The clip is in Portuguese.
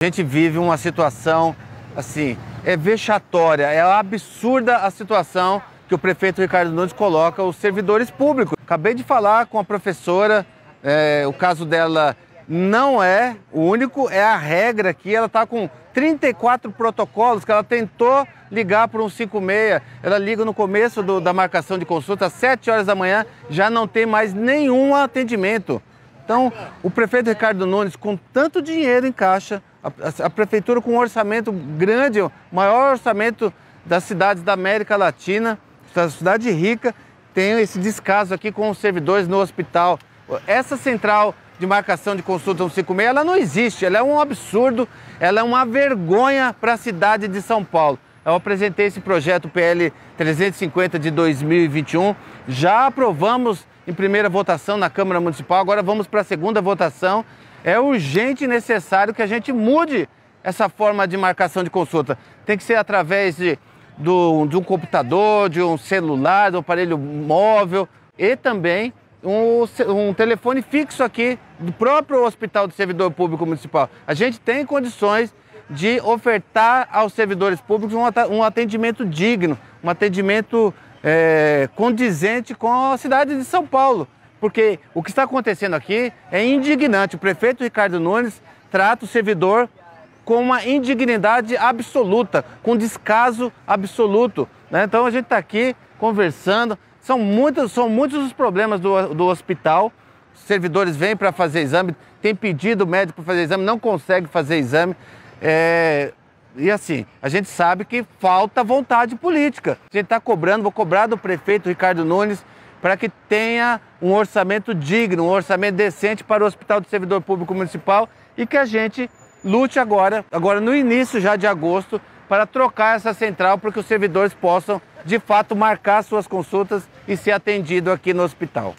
A gente vive uma situação assim, é vexatória, é absurda a situação que o prefeito Ricardo Nunes coloca os servidores públicos. Acabei de falar com a professora, é, o caso dela não é o único, é a regra que ela está com 34 protocolos que ela tentou ligar para um 56. Ela liga no começo do, da marcação de consulta, às 7 horas da manhã, já não tem mais nenhum atendimento. Então, o prefeito Ricardo Nunes, com tanto dinheiro em caixa, a, a prefeitura com um orçamento grande, o maior orçamento das cidades da América Latina, da cidade rica, tem esse descaso aqui com os servidores no hospital. Essa central de marcação de consulta 156, ela não existe, ela é um absurdo, ela é uma vergonha para a cidade de São Paulo. Eu apresentei esse projeto PL 350 de 2021, já aprovamos em primeira votação na Câmara Municipal, agora vamos para a segunda votação é urgente e necessário que a gente mude essa forma de marcação de consulta. Tem que ser através de, do, de um computador, de um celular, de um aparelho móvel e também um, um, telefone fixo aqui do próprio Hospital do Servidor Público Municipal. A gente tem condições de ofertar aos servidores públicos um atendimento digno, um atendimento é, condizente com a cidade de São Paulo porque o que está acontecendo aqui é indignante. O prefeito Ricardo Nunes trata o servidor com uma indignidade absoluta, com descaso absoluto. Né? Então a gente está aqui conversando. São, muitos são muitos os problemas do, do hospital. Os servidores vêm para fazer exame, tem pedido o médico para fazer exame, não consegue fazer exame. É... E assim, a gente sabe que falta vontade política. A gente está cobrando, vou cobrar do prefeito Ricardo Nunes para que tenha um orçamento digno, um orçamento decente para o Hospital do Servidor Público Municipal e que a gente lute agora, agora no início já de agosto, para trocar essa central para que os servidores possam de fato marcar suas consultas e ser atendido aqui no hospital.